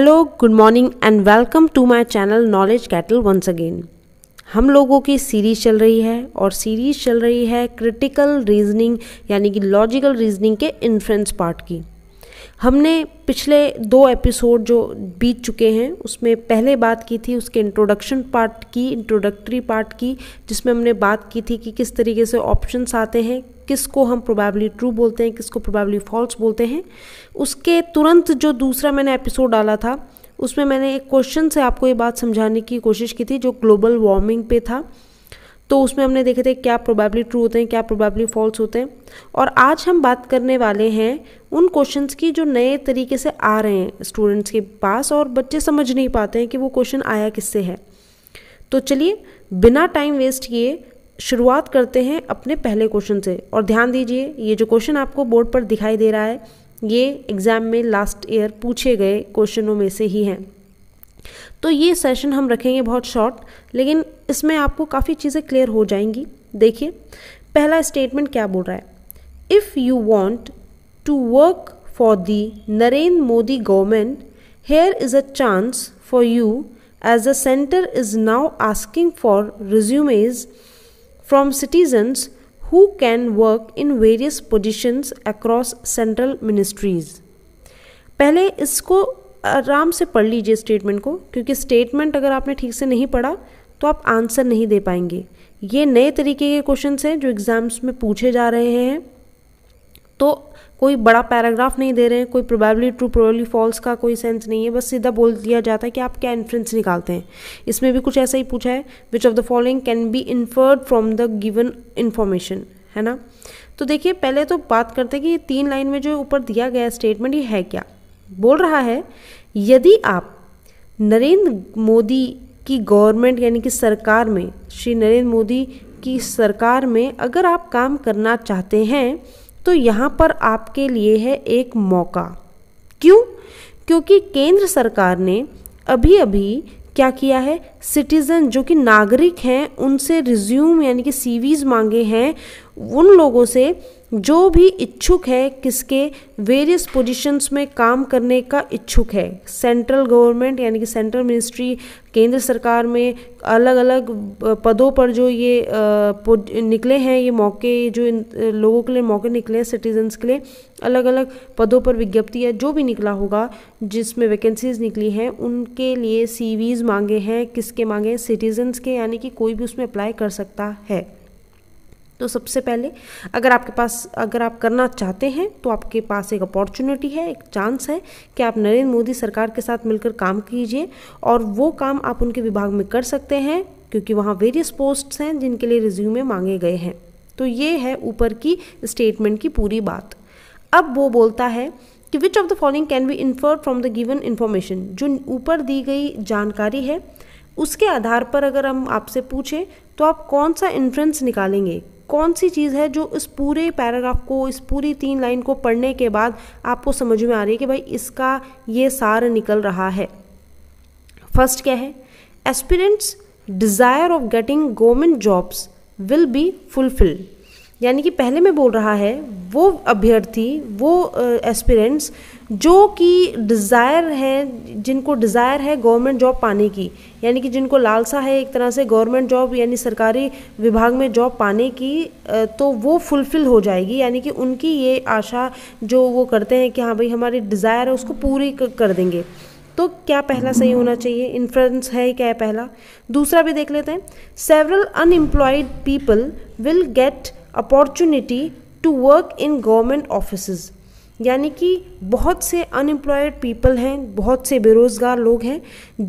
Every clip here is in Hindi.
Hello good morning and welcome to my channel knowledge cattle once again हम लोगों की सीरीज चल रही है और सीरीज चल रही है क्रिटिकल रीजनिंग यानी कि लॉजिकल रीजनिंग के इन्फ्रेंस पार्ट की हमने पिछले दो एपिसोड जो बीत चुके हैं उसमें पहले बात की थी उसके इंट्रोडक्शन पार्ट की इंट्रोडक्टरी पार्ट की जिसमें हमने बात की थी कि किस तरीके से ऑप्शंस आते हैं किसको हम प्रोबेबली ट्रू बोलते हैं किसको प्रोबेबली फॉल्स बोलते हैं उसके तुरंत जो दूसरा मैंने एपिसोड डाला था उसमें मैंने एक क्वेश्चन से आपको ये बात समझाने की कोशिश की थी जो ग्लोबल वार्मिंग पे था तो उसमें हमने देखे थे क्या प्रोबेबली ट्रू होते हैं क्या प्रोबेबली फॉल्स होते हैं और आज हम बात करने वाले हैं उन क्वेश्चंस की जो नए तरीके से आ रहे हैं स्टूडेंट्स के पास और बच्चे समझ नहीं पाते हैं कि वो क्वेश्चन आया किससे है तो चलिए बिना टाइम वेस्ट किए शुरुआत करते हैं अपने पहले क्वेश्चन से और ध्यान दीजिए ये जो क्वेश्चन आपको बोर्ड पर दिखाई दे रहा है ये एग्ज़ाम में लास्ट ईयर पूछे गए क्वेश्चनों में से ही हैं तो ये सेशन हम रखेंगे बहुत शॉर्ट लेकिन इसमें आपको काफ़ी चीज़ें क्लियर हो जाएंगी देखिए पहला स्टेटमेंट क्या बोल रहा है if you want to work for the Narendra Modi government here is a chance for you as the centre is now asking for resumes from citizens who can work in various positions across central ministries. पहले इसको आराम से पढ़ लीजिए स्टेटमेंट को क्योंकि स्टेटमेंट अगर आपने ठीक से नहीं पढ़ा तो आप आंसर नहीं दे पाएंगे ये नए तरीके के क्वेश्चन हैं जो एग्ज़ाम्स में पूछे जा रहे हैं तो कोई बड़ा पैराग्राफ नहीं दे रहे हैं कोई प्रोबेबली ट्रू प्रोबेबली फॉल्स का कोई सेंस नहीं है बस सीधा बोल दिया जाता है कि आप क्या इन्फ्रेंस निकालते हैं इसमें भी कुछ ऐसा ही पूछा है which of the following can be inferred from the given information है ना तो देखिए पहले तो बात करते हैं कि ये तीन लाइन में जो ऊपर दिया गया स्टेटमेंट ये है क्या बोल रहा है यदि आप नरेंद्र मोदी की गवर्नमेंट यानी कि सरकार में श्री नरेंद्र मोदी की सरकार में अगर आप काम करना चाहते हैं तो यहाँ पर आपके लिए है एक मौका क्यों क्योंकि केंद्र सरकार ने अभी अभी क्या किया है सिटीज़न जो कि नागरिक हैं उनसे रिज्यूम यानी कि सीवीज मांगे हैं उन लोगों से जो भी इच्छुक है किसके वेरियस पोजीशंस में काम करने का इच्छुक है सेंट्रल गवर्नमेंट यानी कि सेंट्रल मिनिस्ट्री केंद्र सरकार में अलग अलग पदों पर जो ये निकले हैं ये मौके जो इन लोगों के लिए मौके निकले हैं सिटीजन्स के लिए अलग अलग पदों पर विज्ञप्ति या जो भी निकला होगा जिसमें वैकेंसीज निकली हैं उनके लिए सी मांगे हैं किस किसके मांगे सिटीजन्स के यानी कि कोई भी उसमें अप्लाई कर सकता है तो सबसे पहले अगर आपके पास अगर आप करना चाहते हैं तो आपके पास एक अपॉर्चुनिटी है एक चांस है कि आप नरेंद्र मोदी सरकार के साथ मिलकर काम कीजिए और वो काम आप उनके विभाग में कर सकते हैं क्योंकि वहाँ वेरियस पोस्ट्स हैं जिनके लिए रिज्यूमे मांगे गए हैं तो ये है ऊपर की स्टेटमेंट की पूरी बात अब वो बोलता है कि which of the following can be infer from the given information जो ऊपर दी गई जानकारी है उसके आधार पर अगर हम आपसे पूछें तो आप कौन सा इन्फ्रेंस निकालेंगे कौन सी चीज़ है जो इस पूरे पैराग्राफ को इस पूरी तीन लाइन को पढ़ने के बाद आपको समझ में आ रही है कि भाई इसका ये सार निकल रहा है फर्स्ट क्या है aspirants desire of getting government jobs will be fulfilled यानी कि पहले मैं बोल रहा है वो अभ्यर्थी वो एस्पिरेंट्स uh, जो कि डिज़ायर हैं जिनको डिज़ायर है गवर्नमेंट जॉब पाने की यानी कि जिनको लालसा है एक तरह से गवर्नमेंट जॉब यानी सरकारी विभाग में जॉब पाने की तो वो फुलफ़िल हो जाएगी यानी कि उनकी ये आशा जो वो करते हैं कि हाँ भाई हमारी डिज़ायर है उसको पूरी कर देंगे तो क्या पहला सही होना चाहिए इन्फ्लुएंस है क्या है पहला दूसरा भी देख लेते हैं several unemployed people will get opportunity to work in government office यानी कि बहुत से अनएम्प्लॉयड पीपल हैं बहुत से बेरोज़गार लोग हैं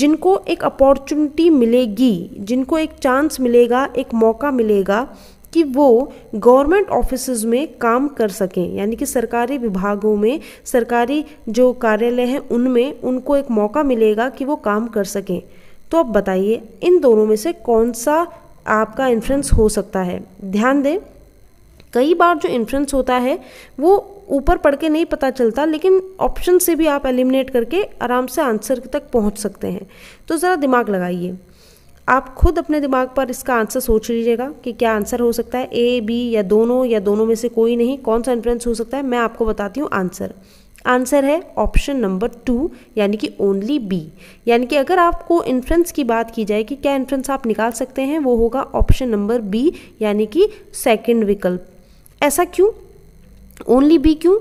जिनको एक अपॉर्चुनिटी मिलेगी जिनको एक चांस मिलेगा एक मौका मिलेगा कि वो गवर्नमेंट ऑफिस में काम कर सकें यानी कि सरकारी विभागों में सरकारी जो कार्यालय हैं उनमें उनको एक मौका मिलेगा कि वो काम कर सकें तो अब बताइए इन दोनों में से कौन सा आपका इन्फ्लुएंस हो सकता है ध्यान दें कई बार जो इन्फ्लुएंस होता है वो ऊपर पढ़ के नहीं पता चलता लेकिन ऑप्शन से भी आप एलिमिनेट करके आराम से आंसर तक पहुंच सकते हैं तो ज़रा दिमाग लगाइए आप खुद अपने दिमाग पर इसका आंसर सोच लीजिएगा कि क्या आंसर हो सकता है ए बी या दोनों या दोनों में से कोई नहीं कौन सा इन्फ्लुएंस हो सकता है मैं आपको बताती हूँ आंसर आंसर है ऑप्शन नंबर टू यानी कि ओनली बी यानी कि अगर आपको इन्फ्रेंस की बात की जाए कि क्या इन्फ्रेंस आप निकाल सकते हैं वो होगा ऑप्शन नंबर बी यानी कि सेकेंड विकल्प ऐसा क्यों ओनली बी क्यों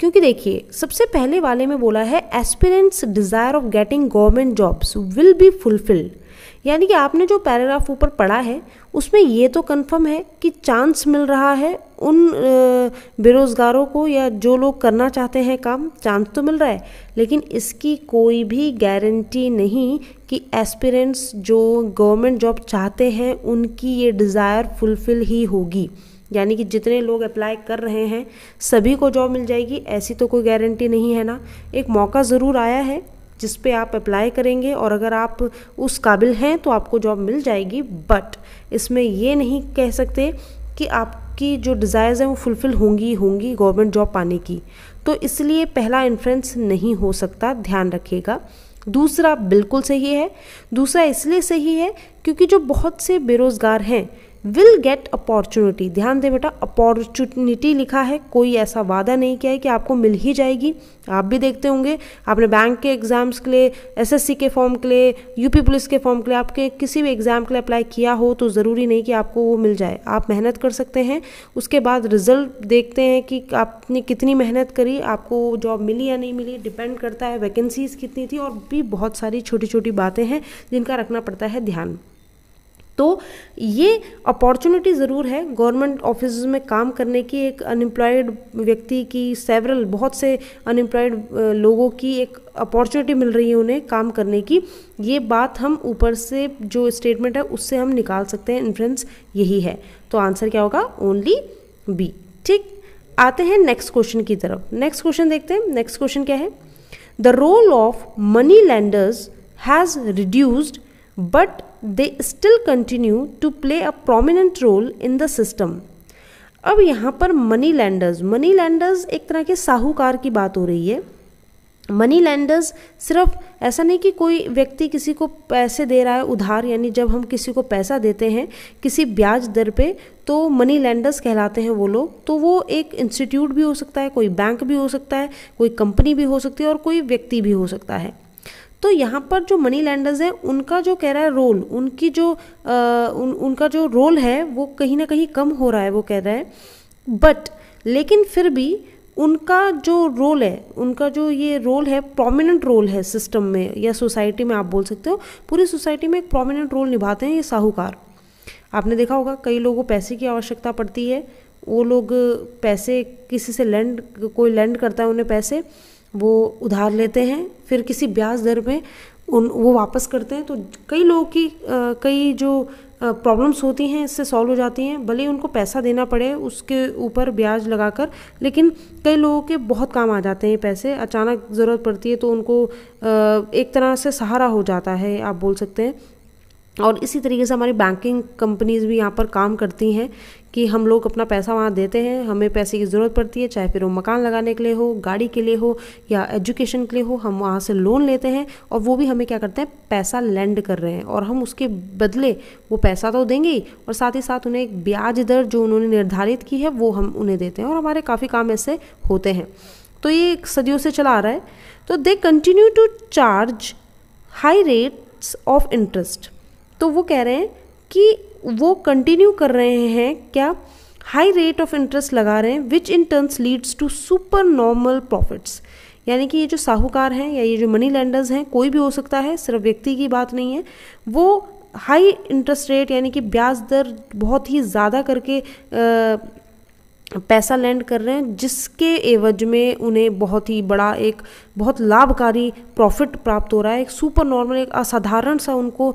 क्योंकि देखिए सबसे पहले वाले में बोला है aspirants desire of getting government jobs will be fulfilled यानी कि आपने जो पैराग्राफ ऊपर पढ़ा है उसमें ये तो कंफर्म है कि चांस मिल रहा है उन बेरोज़गारों को या जो लोग करना चाहते हैं काम चांस तो मिल रहा है लेकिन इसकी कोई भी गारंटी नहीं कि एस्पिरेंट्स जो गवर्नमेंट जॉब चाहते हैं उनकी ये डिज़ायर फुलफिल ही होगी यानी कि जितने लोग अप्लाई कर रहे हैं सभी को जॉब मिल जाएगी ऐसी तो कोई गारंटी नहीं है ना एक मौका ज़रूर आया है जिस पे आप अप्लाई करेंगे और अगर आप उस काबिल हैं तो आपको जॉब मिल जाएगी बट इसमें ये नहीं कह सकते कि आपकी जो डिज़ायर्स हैं वो फुलफ़िल होंगी होंगी गवर्नमेंट जॉब पाने की तो इसलिए पहला इन्फ्रेंस नहीं हो सकता ध्यान रखिएगा दूसरा बिल्कुल सही है दूसरा इसलिए सही है क्योंकि जो बहुत से बेरोज़गार हैं विल गेट अपॉर्चुनिटी ध्यान दें बेटा अपॉर्चुनिटी लिखा है कोई ऐसा वादा नहीं किया है कि आपको मिल ही जाएगी आप भी देखते होंगे आपने बैंक के एग्ज़ाम्स के लिए एसएससी के फॉर्म के लिए यूपी पुलिस के फॉर्म के लिए आपके किसी भी एग्ज़ाम के लिए अप्लाई किया हो तो ज़रूरी नहीं कि आपको वो मिल जाए आप मेहनत कर सकते हैं उसके बाद रिजल्ट देखते हैं कि आपने कितनी मेहनत करी आपको जॉब मिली या नहीं मिली डिपेंड करता है वैकेंसीज़ कितनी थी और भी बहुत सारी छोटी छोटी बातें हैं जिनका रखना पड़ता है ध्यान तो ये अपॉर्चुनिटी ज़रूर है गवर्नमेंट ऑफिस में काम करने की एक अनएम्प्लॉयड व्यक्ति की सेवरल बहुत से अनएम्प्लॉयड लोगों की एक अपॉर्चुनिटी मिल रही है उन्हें काम करने की ये बात हम ऊपर से जो स्टेटमेंट है उससे हम निकाल सकते हैं इन्फ्रेंस यही है तो आंसर क्या होगा ओनली बी ठीक आते हैं नेक्स्ट क्वेश्चन की तरफ नेक्स्ट क्वेश्चन देखते हैं नेक्स्ट क्वेश्चन क्या है the role of money lenders has reduced but they still continue to play a prominent role in the system अब यहाँ पर मनी लैंडर्स मनी लैंडर्स एक तरह के साहूकार की बात हो रही है मनी लैंडर्स सिर्फ ऐसा नहीं कि कोई व्यक्ति किसी को पैसे दे रहा है उधार यानी जब हम किसी को पैसा देते हैं किसी ब्याज दर पे तो मनी लैंडर्स कहलाते हैं वो लोग तो वो एक इंस्टीट्यूट भी हो सकता है कोई बैंक भी हो सकता है कोई कंपनी भी हो सकती है और कोई व्यक्ति भी हो सकता है तो यहाँ पर जो मनी लैंडर्स हैं उनका जो कह रहा है रोल उनकी जो आ, उन, उनका जो रोल है वो कहीं ना कहीं कम हो रहा है वो कह रहा है बट लेकिन फिर भी उनका जो रोल है उनका जो ये रोल है प्रोमिनेंट रोल है सिस्टम में या सोसाइटी में आप बोल सकते हो पूरी सोसाइटी में एक प्रोमिनेंट रोल निभाते हैं ये साहूकार आपने देखा होगा कई लोगों को पैसे की आवश्यकता पड़ती है वो लोग पैसे किसी से लैंड कोई लैंड करता है उन्हें पैसे वो उधार लेते हैं फिर किसी ब्याज दर में उन वो वापस करते हैं तो कई लोगों की आ, कई जो प्रॉब्लम्स होती हैं इससे सॉल्व हो जाती हैं भले ही उनको पैसा देना पड़े उसके ऊपर ब्याज लगाकर लेकिन कई लोगों के बहुत काम आ जाते हैं पैसे अचानक ज़रूरत पड़ती है तो उनको आ, एक तरह से सहारा हो जाता है आप बोल सकते हैं और इसी तरीके से हमारी बैंकिंग कंपनीज भी यहाँ पर काम करती हैं कि हम लोग अपना पैसा वहाँ देते हैं हमें पैसे की ज़रूरत पड़ती है चाहे फिर वो मकान लगाने के लिए हो गाड़ी के लिए हो या एजुकेशन के लिए हो हम वहाँ से लोन लेते हैं और वो भी हमें क्या करते हैं पैसा लैंड कर रहे हैं और हम उसके बदले वो पैसा तो देंगे ही और साथ ही साथ उन्हें एक ब्याज दर जो उन्होंने निर्धारित की है वो हम उन्हें देते हैं और हमारे काफ़ी काम ऐसे होते हैं तो ये सदियों से चला आ रहा है तो they continue to charge high rates of interest तो वो कह रहे हैं कि वो कंटिन्यू कर रहे हैं क्या हाई रेट ऑफ इंटरेस्ट लगा रहे हैं which in turns leads to super normal profits यानी कि ये जो साहूकार हैं या ये जो मनी लैंडर्स हैं कोई भी हो सकता है सिर्फ व्यक्ति की बात नहीं है वो हाई इंटरेस्ट रेट यानी कि ब्याज दर बहुत ही ज़्यादा करके आ, पैसा लैंड कर रहे हैं जिसके एवज में उन्हें बहुत ही बड़ा एक बहुत लाभकारी प्रॉफिट प्राप्त हो रहा है एक सुपर नॉर्मल एक असाधारण सा उनको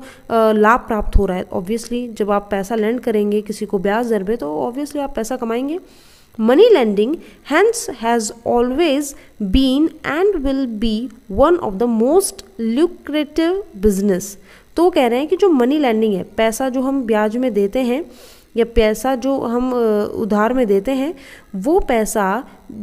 लाभ प्राप्त हो रहा है ऑब्वियसली जब आप पैसा लैंड करेंगे किसी को ब्याज दर पे तो ऑब्वियसली आप पैसा कमाएंगे money lending hence has always been and will be one of the most lucrative business तो कह रहे हैं कि जो मनी लैंडिंग है पैसा जो हम ब्याज में देते हैं या पैसा जो हम उधार में देते हैं वो पैसा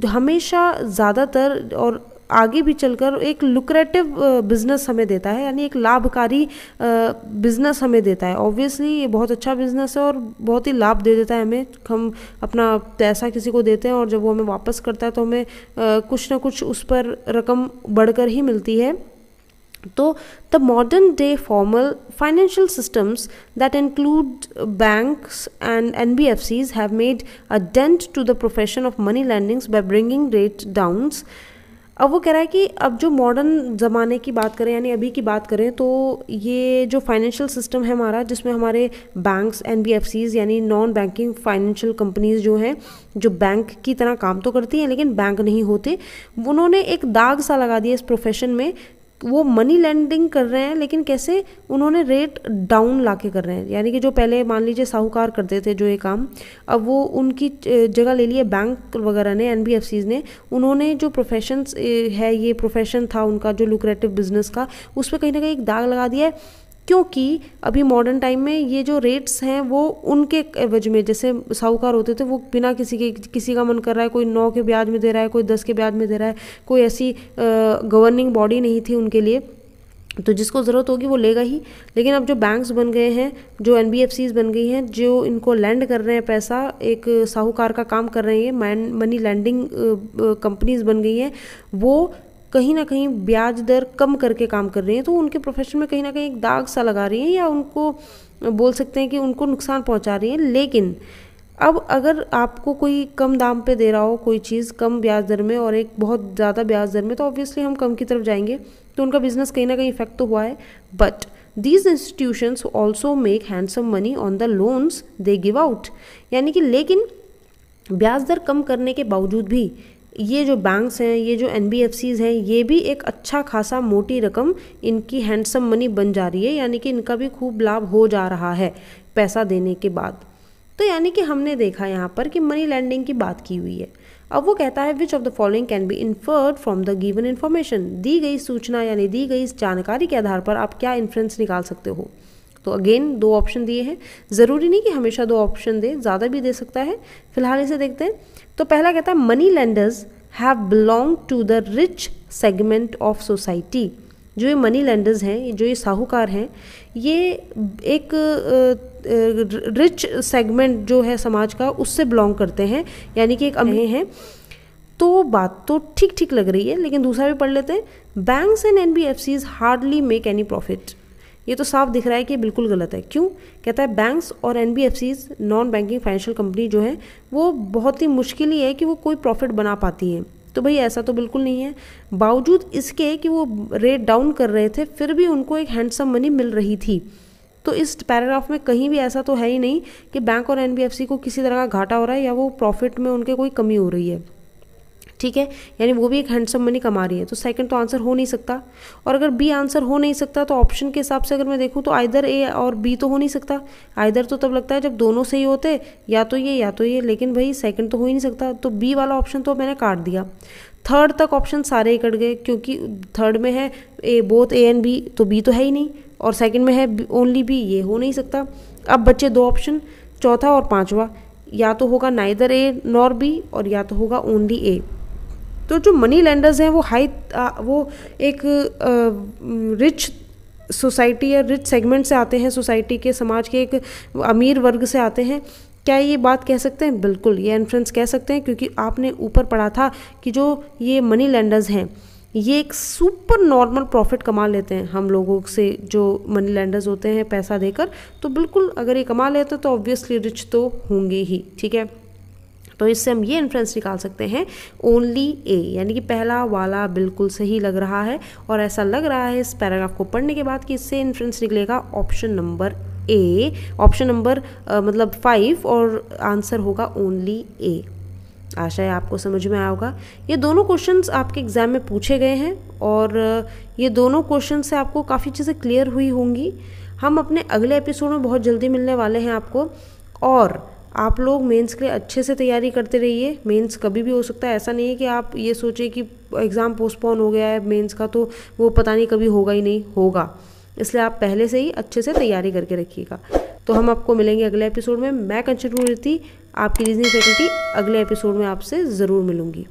हमेशा ज़्यादातर और आगे भी चलकर एक लुक्रेटिव बिज़नेस हमें देता है यानी एक लाभकारी बिज़नेस हमें देता है ऑब्वियसली ये बहुत अच्छा बिज़नेस है और बहुत ही लाभ दे देता है हमें हम अपना पैसा किसी को देते हैं और जब वो हमें वापस करता है तो हमें कुछ ना कुछ उस पर रकम बढ़कर ही मिलती है the formal financial systems that include bank and N B F Cs have made a dent to the profession of money lendings by bringing rate downs. अब वो कह रहा है कि अब जो मॉडर्न ज़माने की बात करें यानी अभी की बात करें तो ये जो फाइनेंशियल सिस्टम है हमारा जिसमें हमारे banks N B F Cs यानी नॉन बैंकिंग फाइनेंशियल कंपनीज जो हैं जो बैंक की तरह काम तो करती हैं लेकिन बैंक नहीं होते उन्होंने एक दाग सा लगा दिया इस प्रोफेशन में वो मनी लैंडिंग कर रहे हैं लेकिन कैसे उन्होंने रेट डाउन ला के कर रहे हैं यानी कि जो पहले मान लीजिए साहूकार करते थे जो ये काम अब वो उनकी जगह ले लिए बैंक वगैरह ने एन ने उन्होंने जो प्रोफेशन है ये प्रोफेशन था उनका जो लुक्रेटिव बिजनेस का उस पर कहीं ना कहीं एक दाग लगा दिया है क्योंकि अभी मॉडर्न टाइम में ये जो रेट्स हैं वो उनके एवज में जैसे साहूकार होते थे वो बिना किसी के किसी का मन कर रहा है कोई नौ के ब्याज में दे रहा है कोई दस के ब्याज में दे रहा है कोई ऐसी गवर्निंग बॉडी नहीं थी उनके लिए तो जिसको ज़रूरत होगी वो लेगा ही लेकिन अब जो बैंक्स बन गए हैं जो एन बन गई हैं जो इनको लैंड कर रहे हैं पैसा एक साहूकार का काम कर रहे हैं मनी लैंडिंग कंपनीज बन गई हैं वो कहीं ना कहीं ब्याज दर कम करके काम कर रही हैं तो उनके प्रोफेशन में कहीं ना कहीं एक दाग सा लगा रही हैं या उनको बोल सकते हैं कि उनको नुकसान पहुंचा रही हैं लेकिन अब अगर आपको कोई कम दाम पे दे रहा हो कोई चीज़ कम ब्याज दर में और एक बहुत ज़्यादा ब्याज दर में तो ऑब्वियसली हम कम की तरफ जाएंगे तो उनका बिजनेस कहीं ना कहीं इफेक्ट तो हुआ है but these institutions also make handsome money on the loans they give out यानी कि लेकिन ब्याज दर कम करने के बावजूद भी ये जो बैंक्स हैं ये जो एन हैं ये भी एक अच्छा खासा मोटी रकम इनकी हैंडसम मनी बन जा रही है यानी कि इनका भी खूब लाभ हो जा रहा है पैसा देने के बाद तो यानी कि हमने देखा यहाँ पर कि मनी लैंडिंग की बात की हुई है अब वो कहता है which of the following can be inferred from the given information दी गई सूचना यानी दी गई जानकारी के आधार पर आप क्या इन्फ्रेंस निकाल सकते हो तो अगेन दो ऑप्शन दिए हैं ज़रूरी नहीं कि हमेशा दो ऑप्शन दे ज़्यादा भी दे सकता है फिलहाल इसे देखते हैं तो पहला कहता है money lenders have belong to the rich segment of society जो ये मनी लेंडर्स हैं जो ये साहूकार हैं ये एक रिच सेगमेंट जो है समाज का उससे बिलोंग करते हैं यानी कि एक अमे हैं तो बात तो ठीक ठीक लग रही है लेकिन दूसरा भी पढ़ लेते हैं banks and N B F Cs hardly make any profit ये तो साफ दिख रहा है कि बिल्कुल गलत है क्यों कहता है बैंक्स और N non banking financial company जो है वो बहुत ही मुश्किल ही है कि वो कोई प्रॉफिट बना पाती हैं तो भाई ऐसा तो बिल्कुल नहीं है बावजूद इसके कि वो रेट डाउन कर रहे थे फिर भी उनको एक हैंडसम मनी मिल रही थी तो इस पैराग्राफ में कहीं भी ऐसा तो है ही नहीं कि बैंक और एन को किसी तरह का घाटा हो रहा है या वो प्रॉफिट में उनके कोई कमी हो रही है ठीक है यानी वो भी एक हैंडसम मनी कमा रही है तो सेकंड तो आंसर हो नहीं सकता और अगर बी आंसर हो नहीं सकता तो ऑप्शन के हिसाब से अगर मैं देखूँ तो आइधर ए और बी तो हो नहीं सकता आइधर तो तब लगता है जब दोनों सही होते या तो ये या तो ये लेकिन भाई सेकंड तो हो ही नहीं सकता तो बी वाला ऑप्शन तो मैंने काट दिया थर्ड तक ऑप्शन सारे ही कट गए क्योंकि थर्ड में है A both A and B तो बी तो है ही नहीं और सेकंड में है ओनली बी ये हो नहीं सकता अब बच्चे दो ऑप्शन चौथा और पांचवा या तो होगा नाइदर ए नॉर बी और या तो होगा ओनली ए तो जो मनी लेंडर्स हैं वो हाई वो एक रिच सोसाइटी या रिच सेगमेंट से आते हैं सोसाइटी के समाज के एक अमीर वर्ग से आते हैं क्या ये बात कह सकते हैं बिल्कुल ये इन्फ्लुएंस कह सकते हैं क्योंकि आपने ऊपर पढ़ा था कि जो ये मनी लेंडर्स हैं ये एक सुपर नॉर्मल प्रॉफिट कमा लेते हैं हम लोगों से जो मनी लेंडर्स होते हैं पैसा देकर तो बिल्कुल अगर ये कमा लेते तो ऑब्वियसली रिच तो होंगे ही ठीक है तो इससे हम ये इन्फ्रेंस निकाल सकते हैं ओनली ए यानी कि पहला वाला बिल्कुल सही लग रहा है और ऐसा लग रहा है इस पैराग्राफ को पढ़ने के बाद कि इससे इन्फ्रेंस निकलेगा option number A option number मतलब फाइव और आंसर होगा ओनली ए आशा है आपको समझ में आया होगा ये दोनों क्वेश्चंस आपके एग्ज़ाम में पूछे गए हैं और ये दोनों क्वेश्चन से आपको काफ़ी चीज़ें क्लियर हुई होंगी हम अपने अगले एपिसोड में बहुत जल्दी मिलने वाले हैं आपको और आप लोग मेंस के लिए अच्छे से तैयारी करते रहिए मेंस कभी भी हो सकता है ऐसा नहीं है कि आप ये सोचें कि एग्ज़ाम पोस्टपोन हो गया है मेंस का तो वो पता नहीं कभी होगा ही नहीं होगा इसलिए आप पहले से ही अच्छे से तैयारी करके रखिएगा तो हम आपको मिलेंगे अगले एपिसोड में मैं कंचन रहती आपकी रीजनिंग फैकल्टी अगले एपिसोड में आपसे ज़रूर मिलूँगी